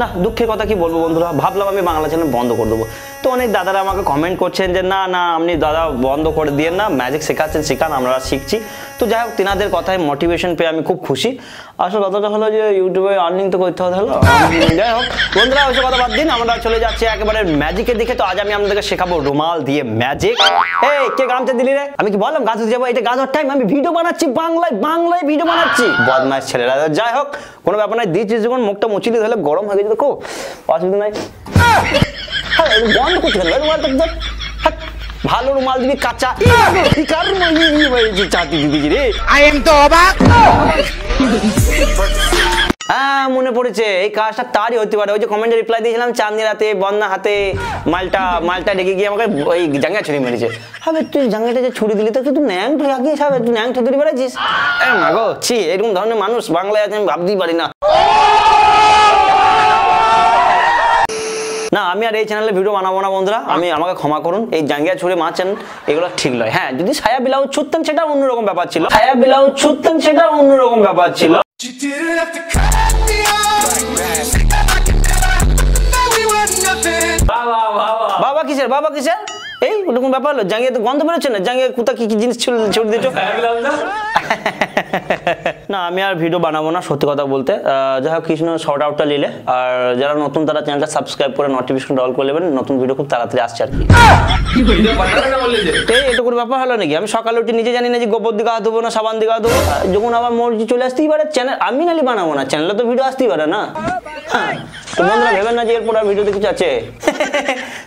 না দুঃখের কথা কি বলবো বন্ধুরা ভাবলাম আমি বাংলা চ্যানেল বন্ধ করে দেবো তো অনেক দাদারা আমাকে কমেন্ট করছেন যে না না আপনি দাদা বন্ধ করে দিয়ে না ম্যাজিক শেখাচ্ছেন শেখান আমরা শিখছি তো যাই হোক তেনাদের কথায় মোটিভেশন পেয়ে আমি খুব খুশি আসলে কথাটা হলো যে ইউটিউবে আর্নিং তো করতে হলো যাই হোক বন্ধুরা ওইসব কথা বাদ দিন আমরা চলে যাচ্ছি একেবারে ম্যাজিকের দিকে তো আজ আমি আপনাদেরকে শেখাবো রুমাল দিয়ে ম্যাজিক এই কে গামছে দিলি রে আমি কি বললাম গাছ যাবো এটা গাছ টাইম আমি ভিডিও বানাচ্ছি বাংলায় বাংলায় ভিডিও বানাচ্ছি বদমাস ছেলেরা যাই হোক কোনো ব্যাপার নাই দিচ্ছি যখন মুখটা মুচিলি তাহলে গরম হয়ে গেছে দেখো অসুবিধা নাই হ্যাঁ, ভালো রুমাল দিবি কাঁচা চাটি দিদি রে হ্যাঁ মনে পড়েছে এই কাজটা তারই হতে পারে ওই যে কমেন্টে রিপ্লাই দিয়েছিলাম চাঁদনি হাতে বন্যা হাতে মালটা মালটা ডেকে গিয়ে আমাকে ওই জাঙ্গা ছুরি মেরেছে হবে তুই জাঙ্গাটা যে ছুরি দিলি তো তুই ন্যাং ঠে আগিয়ে হবে তুই ন্যাং ঠে ধরে বেড়াচ্ছিস এ মাগো ছি এরকম ধরনের মানুষ বাংলায় আছে আমি ভাবতেই পারি না আমি আর এই চ্যানেলে ভিডিও বানাবো না বন্ধুরা হ্যাঁ। আমি আমাকে ক্ষমা করুন এই জাঙ্গিয়া ছুড়ে মাছেন এগুলো ঠিক নয় হ্যাঁ যদি সায়া ব্লাউজ ছুটতেন সেটা অন্যরকম ব্যাপার ছিল সায়া ব্লাউজ ছুটতেন সেটা অন্যরকম ব্যাপার ছিল বাবা কিসের বাবা কিসের এই ওরকম ব্যাপার হলো জাঙ্গিয়া তো গন্ধ বেরোচ্ছে না জাঙ্গিয়া কোথা কি কি জিনিস ছুড়ে দিচ্ছ হ্যাঁ, না আমি আর ভিডিও বানাবো না সত্যি কথা বলতে যাই হোক কৃষ্ণ শর্ট আউটটা নিলে আর যারা নতুন তারা চ্যানেলটা সাবস্ক্রাইব করে নোটিফিকেশন অল করে নেবেন নতুন ভিডিও খুব তাড়াতাড়ি আসছে আর কি এই এটুকুর ব্যাপার হলো নাকি আমি সকালে উঠে নিজে জানি না যে গোবর দিকে দেবো না সাবান দিকে দেবো যখন আমার মর্জি চলে আসতেই পারে চ্যানেল আমি নালি বানাবো না চ্যানেলে তো ভিডিও আসতেই পারে না হ্যাঁ, তো বন্ধুরা ভেবেন না যে এরপর আর ভিডিও দেখে আছে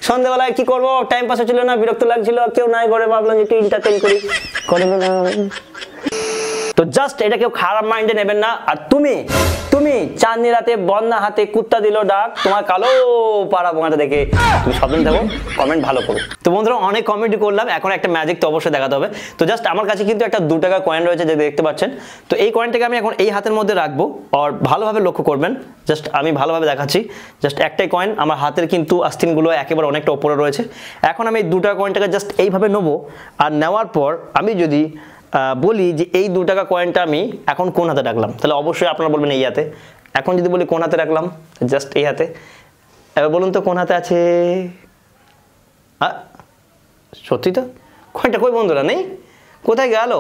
সন্ধ্যাবেলায় কি করবো টাইম পাস হচ্ছিল না বিরক্ত লাগছিল কেউ নাই ঘরে ভাবলাম যে একটু এন্টারটেন করি করে তো জাস্ট এটা কেউ খারাপ মাইন্ডে নেবেন না আর তুমি তুমি চাঁদনি রাতে বন্যা হাতে কুত্তা দিল ডাক তোমার কালো পাড়া বোঙাটা দেখে তুমি সাবধান থাকো কমেন্ট ভালো করো তো বন্ধুরা অনেক কমেন্ট করলাম এখন একটা ম্যাজিক তো অবশ্যই দেখাতে হবে তো জাস্ট আমার কাছে কিন্তু একটা দু টাকা কয়েন রয়েছে যে দেখতে পাচ্ছেন তো এই কয়েনটাকে আমি এখন এই হাতের মধ্যে রাখবো আর ভালোভাবে লক্ষ্য করবেন জাস্ট আমি ভালোভাবে দেখাচ্ছি জাস্ট একটাই কয়েন আমার হাতের কিন্তু আস্তিনগুলো একেবারে অনেকটা ওপরে রয়েছে এখন আমি এই দুটা কয়েনটাকে জাস্ট এইভাবে নেবো আর নেওয়ার পর আমি যদি বলি যে এই দু টাকা কয়েনটা আমি এখন কোন হাতে রাখলাম তাহলে অবশ্যই আপনারা বলবেন এই হাতে এখন যদি বলি কোন হাতে রাখলাম জাস্ট এই হাতে এবার বলুন তো কোন হাতে আছে সত্যি তো কয়েনটা কই বন্ধুরা নেই কোথায় গেল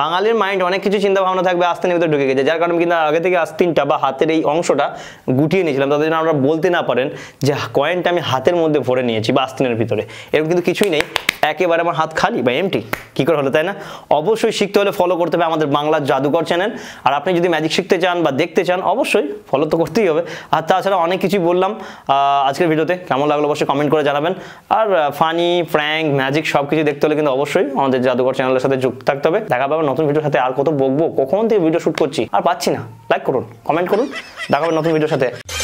বাঙালির মাইন্ড অনেক কিছু চিন্তা ভাবনা থাকবে আস্তে ভিতরে ঢুকে গেছে যার কারণে কিন্তু আগে থেকে আস্তিনটা বা হাতের এই অংশটা গুটিয়ে নিয়েছিলাম তাদের জন্য আমরা বলতে না পারেন যে কয়েনটা আমি হাতের মধ্যে ভরে নিয়েছি বা আস্তিনের ভিতরে এরকম কিন্তু কিছুই নেই একেবারে আমার হাত খালি বা এমটি কি করে হলো তাই না অবশ্যই শিখতে হলে ফলো করতে হবে আমাদের বাংলা জাদুকর চ্যানেল আর আপনি যদি ম্যাজিক শিখতে চান বা দেখতে চান অবশ্যই ফলো তো করতেই হবে আর তাছাড়া অনেক কিছুই বললাম আজকের ভিডিওতে কেমন লাগলো অবশ্যই কমেন্ট করে জানাবেন আর ফানি ফ্র্যাঙ্ক ম্যাজিক সব কিছু দেখতে হলে কিন্তু অবশ্যই আমাদের জাদুঘর চ্যানেলের সাথে যুক্ত থাকতে হবে দেখা পাবে নতুন ভিডিওর সাথে আর কত বকবো কখন থেকে ভিডিও শ্যুট করছি আর পাচ্ছি না লাইক করুন কমেন্ট করুন দেখা পাবে নতুন ভিডিওর সাথে